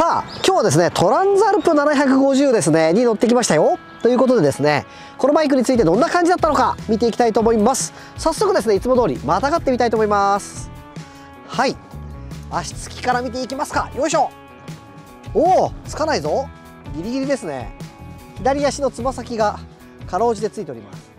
さあ、今日はですね、トランザルプ750ですね、に乗ってきましたよ。ということでですね、このバイクについてどんな感じだったのか見ていきたいと思います。早速ですね、いつも通りまたがってみたいと思います。はい。足つきから見ていきますか。よいしょ。おお、つかないぞ。ギリギリですね。左足のつま先がかろうじてついております。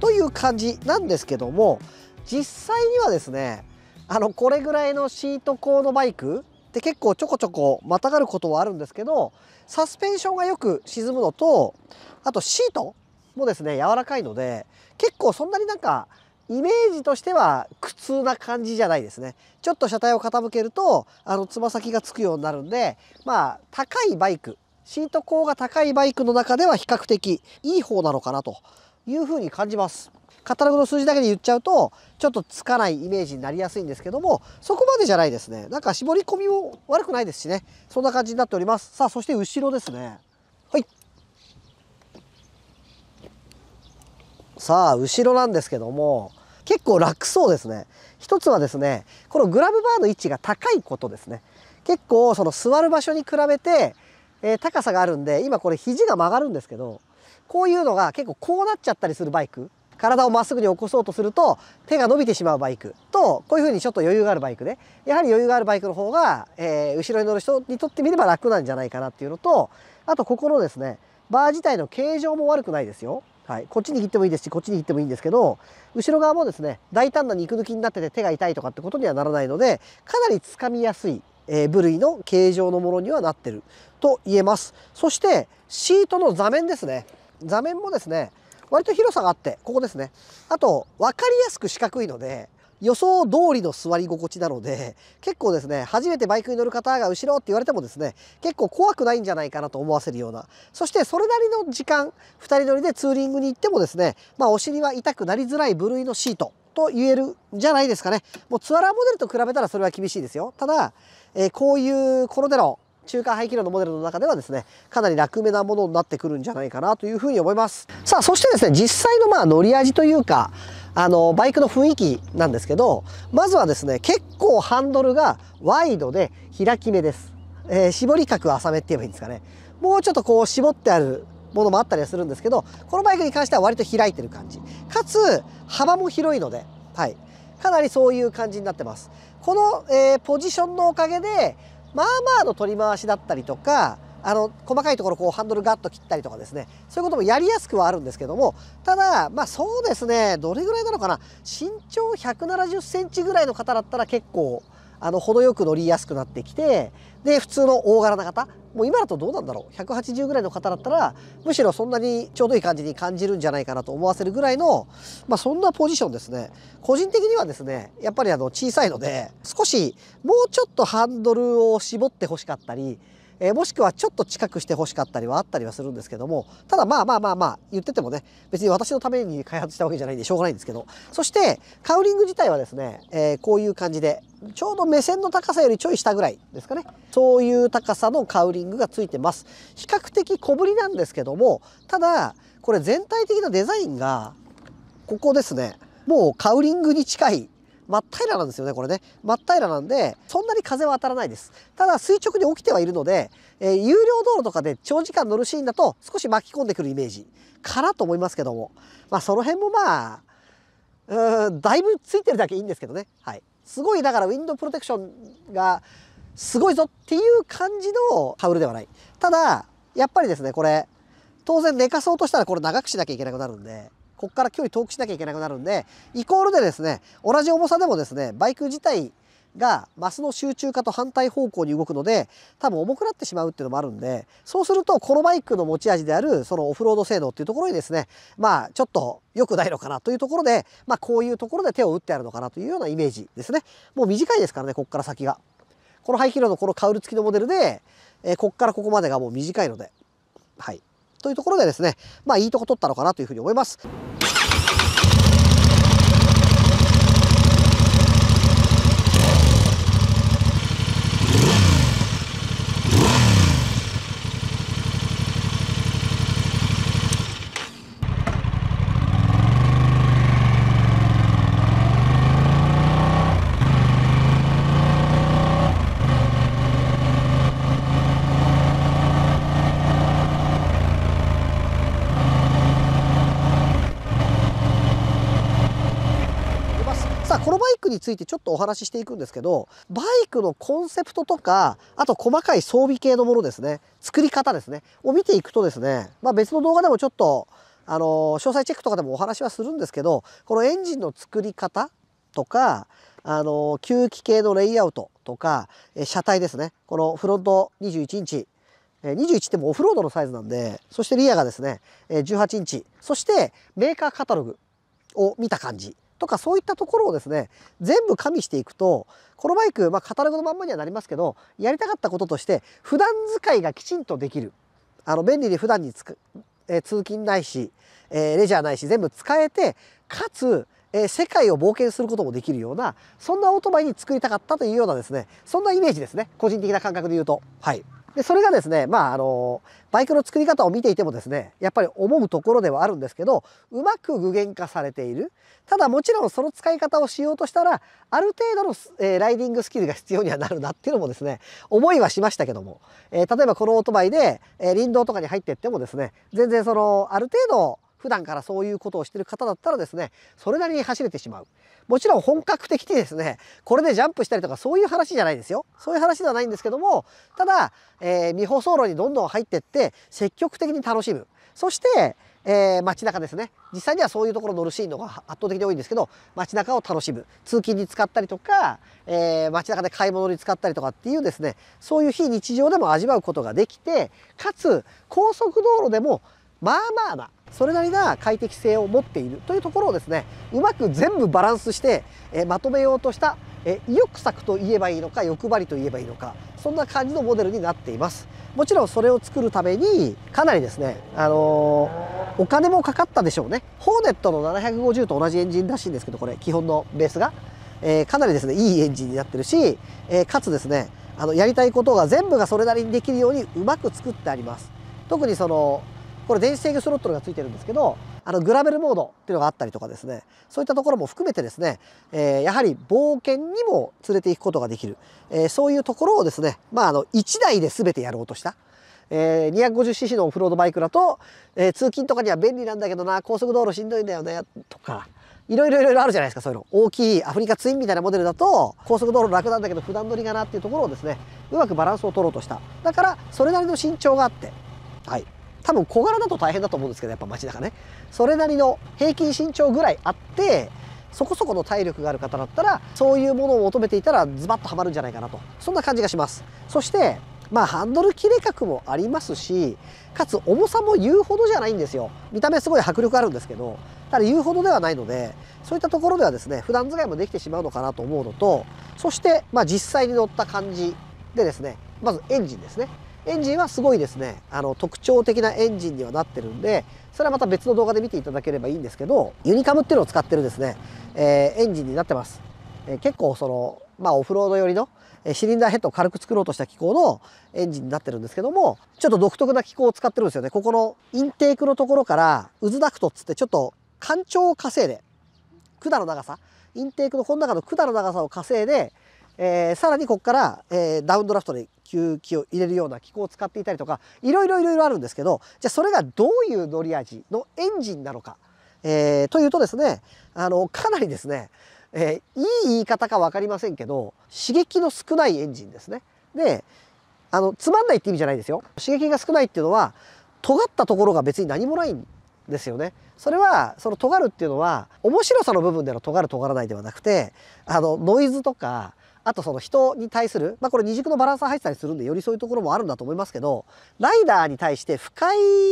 という感じなんですけども、実際にはですね、あの、これぐらいのシート高のバイクで結構ちょこちょこまたがることはあるんですけどサスペンションがよく沈むのとあとシートもですね柔らかいので結構そんなになんかイメージとしては苦痛な感じじゃないですねちょっと車体を傾けるとあのつま先がつくようになるんでまあ高いバイクシート高が高いバイクの中では比較的いい方なのかなというふうに感じます。カタログの数字だけで言っちゃうとちょっとつかないイメージになりやすいんですけどもそこまでじゃないですねなんか絞り込みも悪くないですしねそんな感じになっておりますさあそして後ろですねはいさあ後ろなんですけども結構楽そうですね一つはですねこのグラブバーの位置が高いことですね結構その座る場所に比べて、えー、高さがあるんで今これ肘が曲がるんですけどこういうのが結構こうなっちゃったりするバイク体をまっすぐに起こそうとすると手が伸びてしまうバイクとこういうふうにちょっと余裕があるバイクでやはり余裕があるバイクの方が、えー、後ろに乗る人にとってみれば楽なんじゃないかなっていうのとあとここのですねバー自体の形状も悪くないですよ。はい、こっちに切ってもいいですしこっちに切ってもいいんですけど後ろ側もですね大胆な肉抜きになってて手が痛いとかってことにはならないのでかなりつかみやすい、えー、部類の形状のものにはなってると言えますそしてシートの座面ですね座面もですね割と広さがあってここですねあと分かりやすく四角いので予想通りの座り心地なので結構ですね初めてバイクに乗る方が後ろって言われてもですね結構怖くないんじゃないかなと思わせるようなそしてそれなりの時間2人乗りでツーリングに行ってもですねまあお尻は痛くなりづらい部類のシートと言えるんじゃないですかねもうツアラーモデルと比べたらそれは厳しいですよただ、えー、こういうコロネロ中間排気量のモデルの中ではですね、かなり楽めなものになってくるんじゃないかなというふうに思います。さあ、そしてですね、実際のまあ乗り味というか、あの、バイクの雰囲気なんですけど、まずはですね、結構ハンドルがワイドで開き目です。えー、絞り角浅めって言えばいいんですかね。もうちょっとこう絞ってあるものもあったりはするんですけど、このバイクに関しては割と開いてる感じ。かつ、幅も広いので、はい。かなりそういう感じになってます。この、えー、ポジションのおかげで、まあまあの取り回しだったりとかあの細かいところこうハンドルガッと切ったりとかですねそういうこともやりやすくはあるんですけどもただまあそうですねどれぐらいなのかな身長1 7 0センチぐらいの方だったら結構あの程よく乗りやすくなってきてで普通の大柄な方もう今だとどうなんだろう180ぐらいの方だったらむしろそんなにちょうどいい感じに感じるんじゃないかなと思わせるぐらいの、まあ、そんなポジションですね個人的にはですねやっぱりあの小さいので少しもうちょっとハンドルを絞ってほしかったりえー、もしくはちょっと近くしてほしかったりはあったりはするんですけどもただまあまあまあまあ言っててもね別に私のために開発したわけじゃないんでしょうがないんですけどそしてカウリング自体はですね、えー、こういう感じでちょうど目線の高さよりちょい下ぐらいですかねそういう高さのカウリングがついてます比較的小ぶりなんですけどもただこれ全体的なデザインがここですねもうカウリングに近い真っ平らなんですよね、これね。真っ平らなんで、そんなに風は当たらないです。ただ、垂直に起きてはいるので、えー、有料道路とかで長時間乗るシーンだと、少し巻き込んでくるイメージかなと思いますけども。まあ、その辺もまあ、だいぶついてるだけいいんですけどね。はい。すごい、だから、ウィンドプロテクションが、すごいぞっていう感じのタオルではない。ただ、やっぱりですね、これ、当然寝かそうとしたらこれ長くしなきゃいけなくなるんで、ここから距離遠くしなきゃいけなくなるんでイコールでですね同じ重さでもですねバイク自体がマスの集中化と反対方向に動くので多分重くなってしまうっていうのもあるんでそうするとこのバイクの持ち味であるそのオフロード性能っていうところにですねまあちょっと良くないのかなというところでまあこういうところで手を打ってあるのかなというようなイメージですねもう短いですからねこっから先がこのハヒールのこのカウル付きのモデルで、えー、こっからここまでがもう短いのではいというところでですね、まあいいとこ取ったのかなというふうに思います。このバイクについてちょっとお話ししていくんですけどバイクのコンセプトとかあと細かい装備系のものですね作り方ですねを見ていくとですね、まあ、別の動画でもちょっとあの詳細チェックとかでもお話はするんですけどこのエンジンの作り方とかあの吸気系のレイアウトとか車体ですねこのフロント21インチ21ってもオフロードのサイズなんでそしてリアがですね18インチそしてメーカーカタログを見た感じとかそういったところをですね全部加味していくとこのバイク、まあ、カタログのまんまにはなりますけどやりたかったこととして普段使いがきちんとできるあの便利で普段につく、えー、通勤ないし、えー、レジャーないし全部使えてかつえー、世界を冒険することもできるようなそんなオートバイに作りたかったというようなですねそんなイメージですね個人的な感覚で言うとはい。でそれがですねまああのバイクの作り方を見ていてもですねやっぱり思うところではあるんですけどうまく具現化されているただもちろんその使い方をしようとしたらある程度の、えー、ライディングスキルが必要にはなるなっていうのもですね思いはしましたけども、えー、例えばこのオートバイで、えー、林道とかに入っていってもですね全然そのある程度普段からそういうことをしてる方だったらですねそれなりに走れてしまうもちろん本格的にですねこれでジャンプしたりとかそういう話じゃないですよそういう話ではないんですけどもただ、えー、未舗装路にどんどん入ってって積極的に楽しむそしてえー、街中ですね実際にはそういうところ乗るシーンの方が圧倒的に多いんですけど街中を楽しむ通勤に使ったりとか、えー、街中で買い物に使ったりとかっていうですねそういう非日常でも味わうことができてかつ高速道路でもまあまあまあそれなりな快適性を持っているというところをですねうまく全部バランスして、えまとめようとした、え意欲作といえばいいのか欲張りといえばいいのかそんな感じのモデルになっていますもちろんそれを作るためにかなりですね、あのー、お金もかかったでしょうねホーネットの750と同じエンジンらしいんですけどこれ基本のベースが、えー、かなりですねいいエンジンになってるし、えー、かつですねあのやりたいことが全部がそれなりにできるようにうまく作ってあります特にそのこれ電子制御スロットルがついてるんですけどあのグラベルモードっていうのがあったりとかですねそういったところも含めてですね、えー、やはり冒険にも連れていくことができる、えー、そういうところをですね、まあ、あの1台で全てやろうとした。えー、250cc のオフロードバイクだと、えー、通勤とかには便利なんだけどな高速道路しんどいんだよねとかいろいろいろいろあるじゃないですかそういうの大きいアフリカツインみたいなモデルだと高速道路楽なんだけど普段乗りがなっていうところをですねうまくバランスを取ろうとしただからそれなりの身長があってはい多分小柄だと大変だと思うんですけどやっぱ街中ねそれなりの平均身長ぐらいあってそこそこの体力がある方だったらそういうものを求めていたらズバッとはまるんじゃないかなとそんな感じがしますそしてまあハンドル切れ角もありますしかつ重さも言うほどじゃないんですよ見た目すごい迫力あるんですけどただ言うほどではないのでそういったところではですね普段使いもできてしまうのかなと思うのとそしてまあ実際に乗った感じでですねまずエンジンですねエンジンはすごいですねあの特徴的なエンジンにはなってるんでそれはまた別の動画で見ていただければいいんですけどユニカムっていうのを使ってるですね、えー、エンジンになってます、えー、結構そのまあオフロード寄りのシリンダーヘッドを軽く作ろうとした機構のエンジンになってるんですけどもちょっと独特な機構を使ってるんですよねここのインテークのところから渦ダクトっつってちょっと干潮を稼いで管の長さインテークのこの中の管の長さを稼いでえー、さらにここから、えー、ダウンドラフトで吸気を入れるような機構を使っていたりとかいろいろいろいろあるんですけどじゃあそれがどういう乗り味のエンジンなのか、えー、というとですねあのかなりですね、えー、いい言い方か分かりませんけど刺激の少ないエンジンですね。であのつまんないって意味じゃないですよ。刺激が少ないっていうのは尖ったところが別に何もないんですよね。それはその尖るっていうのは面白さの部分での尖る尖らないではなくてあのノイズとかあとその人に対する、まあ、これ二軸のバランスが入ってたりするんでよりそういうところもあるんだと思いますけどライダーに対して不快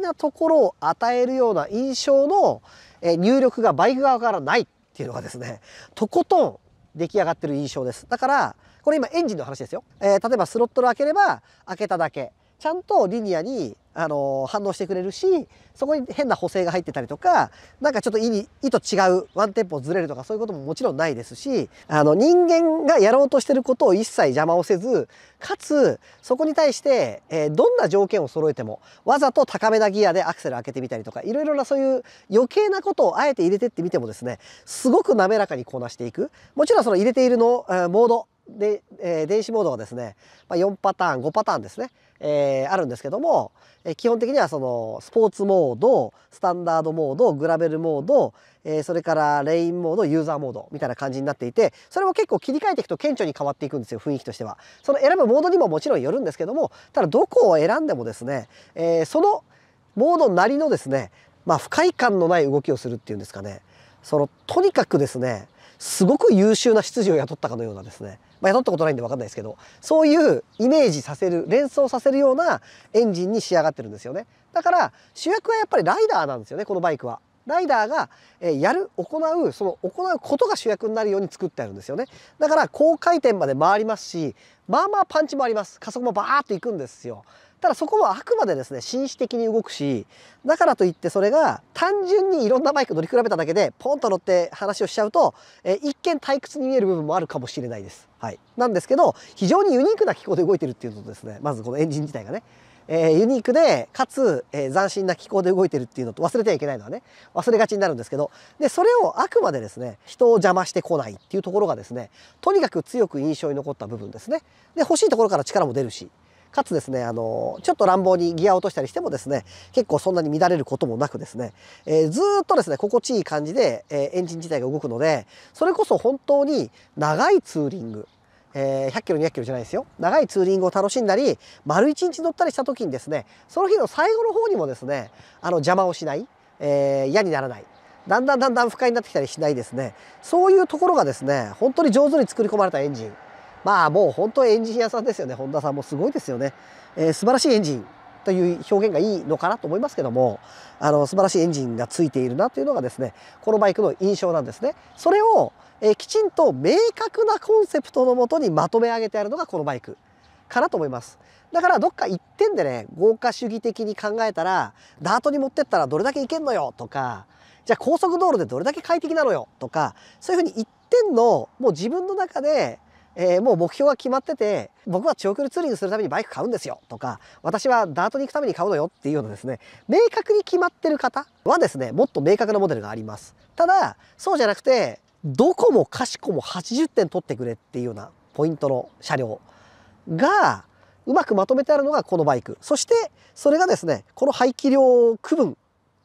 なところを与えるような印象の入力がバイク側からないっていうのがですねとことん出来上がってる印象ですだからこれ今エンジンの話ですよ、えー、例えばスロットル開ければ開けただけちゃんとリニアにあの反応してくれるしそこに変な補正が入ってたりとかなんかちょっと意に意違うワンテンポずれるとかそういうことももちろんないですしあの人間がやろうとしてることを一切邪魔をせずかつそこに対して、えー、どんな条件を揃えてもわざと高めなギアでアクセル開けてみたりとかいろいろなそういう余計なことをあえて入れてってみてもですねすごく滑らかにこなしていくもちろんその入れているの、えー、モードで、えー、電子モードはですね、まあ、4パターン5パターンですねえー、あるんですけども、え基本的にはそのスポーツモードスタンダードモードグラベルモード、えー、それからレインモードユーザーモードみたいな感じになっていてそれも結構切り替えていくと顕著に変わっていくんですよ雰囲気としては。その選ぶモードにももちろんよるんですけどもただどこを選んでもですね、えー、そのモードなりのですねまあ不快感のない動きをするっていうんですかねそのとにかくですねすごく優秀な執事を雇ったかのようなですね、まあ、雇ったことないんで分かんないですけどそういうイメージさせる連想させるようなエンジンに仕上がってるんですよねだから主役はやっぱりライダーなんですよねこのバイクは。ライダーがやる行うその行うことが主役になるように作ってあるんですよねだから高回転まで回りますしまあまあパンチもあります加速もバーッといくんですよただそこはあくまでですね紳士的に動くしだからといってそれが単純にいろんなバイク乗り比べただけでポンと乗って話をしちゃうと、え一見退屈に見える部分もあるかもしれないです。はい、なんですけど非常にユニークな機構で動いてるっていうのとですねまずこのエンジン自体がねえー、ユニークでかつ、えー、斬新な気候で動いてるっていうのと忘れてはいけないのはね忘れがちになるんですけどでそれをあくまでですね人を邪魔してこないっていうところがですねとにかく強く印象に残った部分ですねで欲しいところから力も出るしかつですね、あの、ちょっと乱暴にギアを落としたりしてもですね、結構そんなに乱れることもなくですね、えー、ずっとですね、心地いい感じで、えー、エンジン自体が動くので、それこそ本当に長いツーリング、えー、100キロ200キロじゃないですよ長いツーリングを楽しんだり丸一日乗ったりした時にですねその日の最後の方にもですねあの邪魔をしない、えー、嫌にならないだんだんだんだん不快になってきたりしないですねそういうところがですね本当に上手に作り込まれたエンジンまあもう本当エンジニアさんですよね本田さんもすごいですよね、えー、素晴らしいエンジンという表現がいいのかなと思いますけどもあの素晴らしいエンジンがついているなというのがですねこのバイクの印象なんですねそれを、えー、きちんと明確なコンセプトのもとにまとめ上げてあるのがこのバイクかなと思いますだからどっか一点でね豪華主義的に考えたらダートに持ってったらどれだけいけんのよとかじゃあ高速道路でどれだけ快適なのよとかそういうふうに一点のもう自分の中でえー、もう目標が決まってて僕は長距離ツーリングするためにバイク買うんですよとか私はダートに行くために買うのよっていうようなですね明確に決まってる方はですねもっと明確なモデルがありますただそうじゃなくてどこもかしこも80点取ってくれっていうようなポイントの車両がうまくまとめてあるのがこのバイクそしてそれがですねこの排気量区分、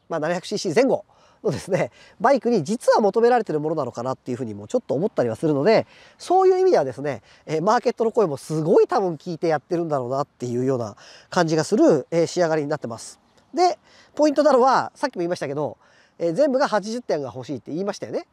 まあ、700cc 前後のですねバイクに実は求められてるものなのかなっていうふうにもちょっと思ったりはするのでそういう意味ではですね、えマーケットの声もすごい多分聞いてやってるんだろうなっていうような感じがする、え仕上がりになってます。でポイントなのはさっきも言いましたけど、え全部が80点が欲しいって言いましたよね。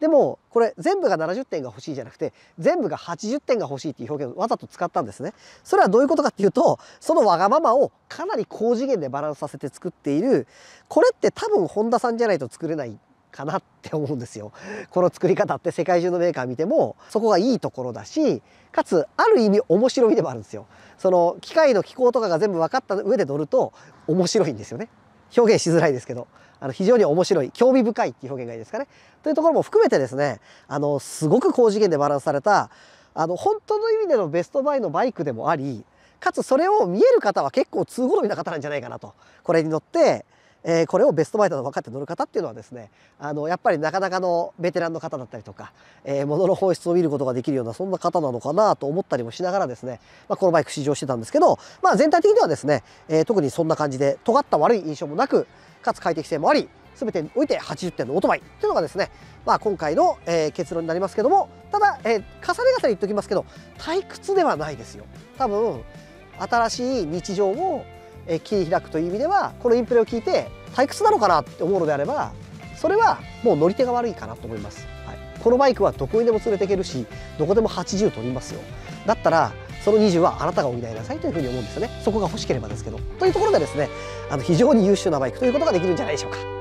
でもこれ全部が70点が欲しいじゃなくて全部が80点が欲しいっていう表現をわざと使ったんですね。それはどういうことかっていうとそのわがままをかなり高次元でバランスさせて作っているこれって多分本田さんじゃないと作れないかなって思うんですよ。この作り方って世界中のメーカー見てもそこがいいところだしかつある意味面白みでもあるんですよ。その機械の機構とかが全部分かった上で乗ると面白いんですよね。表現しづらいですけどあの非常に面白い興味深いっていう表現がいいですかねというところも含めてですねあのすごく高次元でバランスされたあの本当の意味でのベストバイのバイクでもありかつそれを見える方は結構通好みな方なんじゃないかなとこれに乗ってえー、これをベストバイだと分かって乗る方っていうのはですねあのやっぱりなかなかのベテランの方だったりとか、えー、物の本質を見ることができるようなそんな方なのかなと思ったりもしながらですね、まあ、このバイク試乗してたんですけど、まあ、全体的にはですね、えー、特にそんな感じで尖った悪い印象もなくかつ快適性もあり全てにおいて80点のオートバイというのがですね、まあ、今回の、えー、結論になりますけどもただ、えー、重ね重ね言っときますけど退屈ではないですよ多分新しい日常を切り開くという意味ではこのインプレを聞いて退屈なのかなって思うのであればそれはもう乗り手が悪いかなと思います、はい、このバイクはどこにでも連れていけるしどこでも80取りますよだったらその20はあなたが補いなさいというふうに思うんですよねそこが欲しければですけどというところでですねあの非常に優秀なバイクということができるんじゃないでしょうか